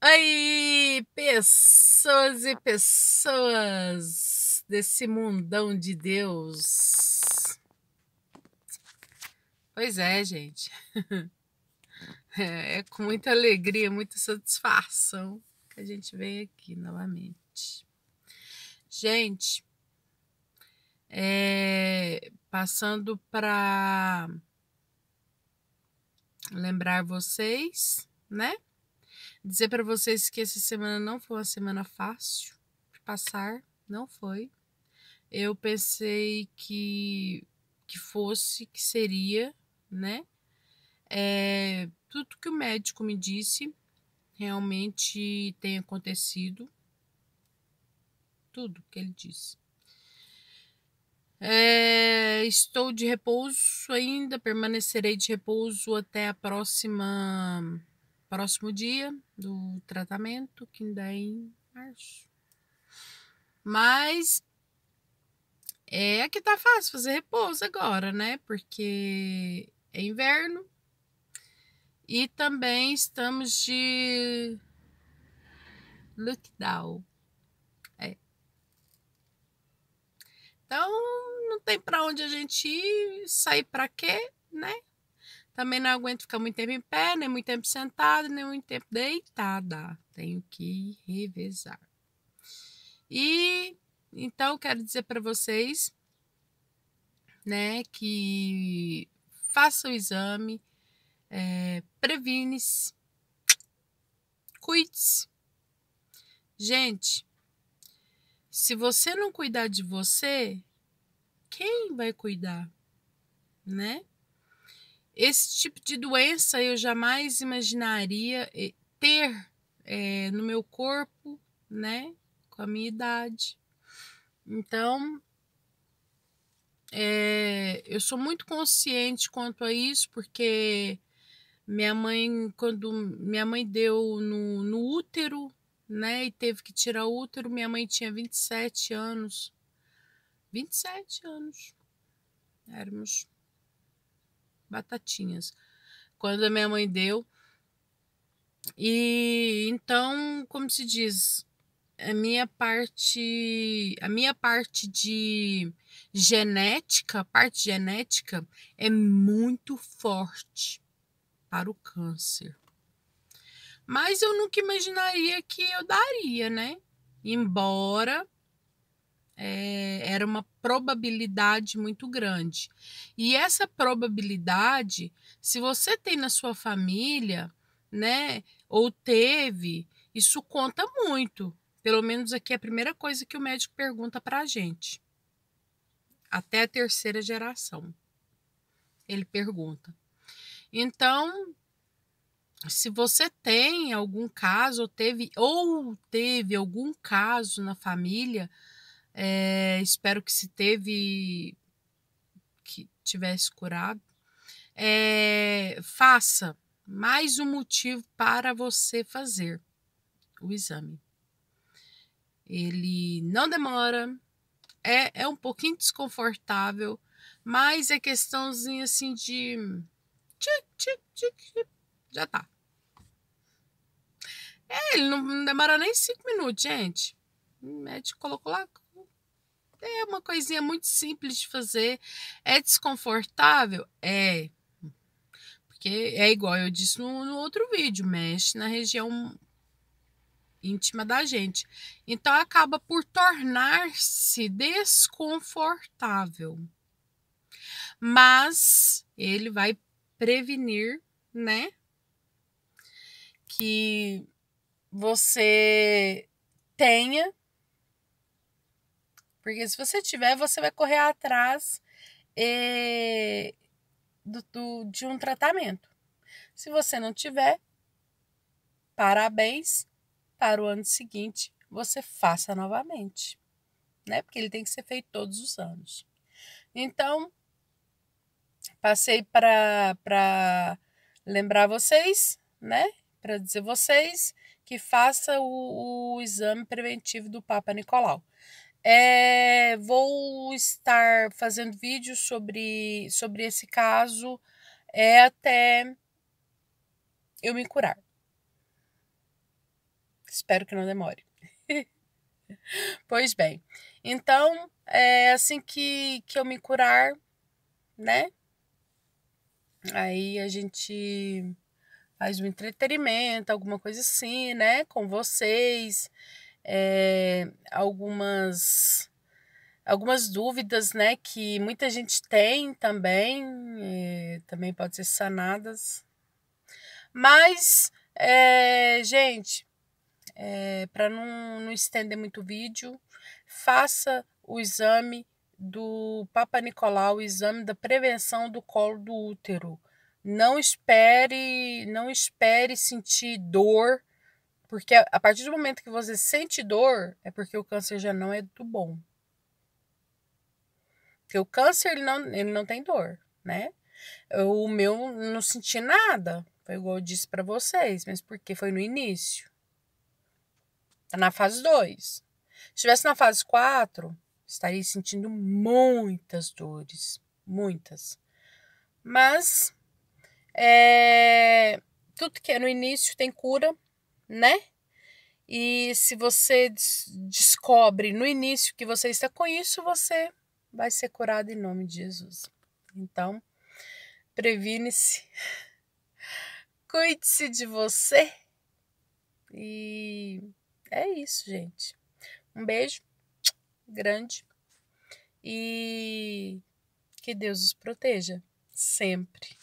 Oi, pessoas e pessoas desse mundão de Deus. Pois é, gente. É, é, com muita alegria, muita satisfação que a gente vem aqui novamente. Gente, é, passando para lembrar vocês, né? Dizer para vocês que essa semana não foi uma semana fácil de passar, não foi. Eu pensei que, que fosse, que seria, né? É, tudo que o médico me disse realmente tem acontecido. Tudo que ele disse. É, estou de repouso ainda, permanecerei de repouso até a próxima próximo dia, do tratamento que ainda é em março. Mas é que tá fácil fazer repouso agora, né? Porque é inverno e também estamos de lockdown. É. Então não tem para onde a gente ir, sair para quê, né? Também não aguento ficar muito tempo em pé, nem muito tempo sentada, nem muito tempo deitada. Tenho que revezar. E então quero dizer para vocês, né, que faça o exame, é, previne-se, cuide-se. Gente, se você não cuidar de você, quem vai cuidar, né? Esse tipo de doença eu jamais imaginaria eh, ter é, no meu corpo, né? Com a minha idade. Então, é, eu sou muito consciente quanto a isso, porque minha mãe, quando minha mãe deu no, no útero, né, e teve que tirar o útero, minha mãe tinha 27 anos. 27 anos. Éramos batatinhas. Quando a minha mãe deu. E então, como se diz, a minha parte, a minha parte de genética, parte genética é muito forte para o câncer. Mas eu nunca imaginaria que eu daria, né? Embora é, era uma probabilidade muito grande. E essa probabilidade, se você tem na sua família, né, ou teve, isso conta muito. Pelo menos aqui é a primeira coisa que o médico pergunta para a gente. Até a terceira geração. Ele pergunta. Então, se você tem algum caso, ou teve, ou teve algum caso na família, é, espero que se teve. que tivesse curado. É, faça mais um motivo para você fazer o exame. Ele não demora, é, é um pouquinho desconfortável, mas é questãozinha assim de. Tchic, tchic, tchic, já tá. É, ele não, não demora nem cinco minutos, gente. O médico colocou lá, é uma coisinha muito simples de fazer. É desconfortável? É. Porque é igual eu disse no, no outro vídeo, mexe na região íntima da gente. Então acaba por tornar-se desconfortável. Mas ele vai prevenir, né? Que você tenha porque se você tiver, você vai correr atrás e, eh, do, do, de um tratamento. Se você não tiver, parabéns, para o ano seguinte você faça novamente. Né? Porque ele tem que ser feito todos os anos. Então, passei para lembrar vocês, né? Para dizer vocês que faça o, o exame preventivo do Papa Nicolau. É, vou estar fazendo vídeos sobre, sobre esse caso é, até eu me curar. Espero que não demore. pois bem, então, é, assim que, que eu me curar, né? Aí a gente faz um entretenimento, alguma coisa assim, né? Com vocês é, algumas algumas dúvidas, né, que muita gente tem também, também pode ser sanadas. Mas, é, gente, é, para não, não estender muito o vídeo, faça o exame do Papa Nicolau, o exame da prevenção do colo do útero. Não espere, não espere sentir dor porque a partir do momento que você sente dor, é porque o câncer já não é do bom. Porque o câncer, ele não, ele não tem dor, né? Eu, o meu, não senti nada. Foi igual eu disse para vocês, mas porque foi no início. Tá na fase 2. Se estivesse na fase 4, estaria sentindo muitas dores. Muitas. Mas, é, tudo que é no início tem cura né? E se você descobre no início que você está com isso, você vai ser curado em nome de Jesus. Então, previne-se, cuide-se de você. E é isso, gente. Um beijo grande e que Deus os proteja sempre.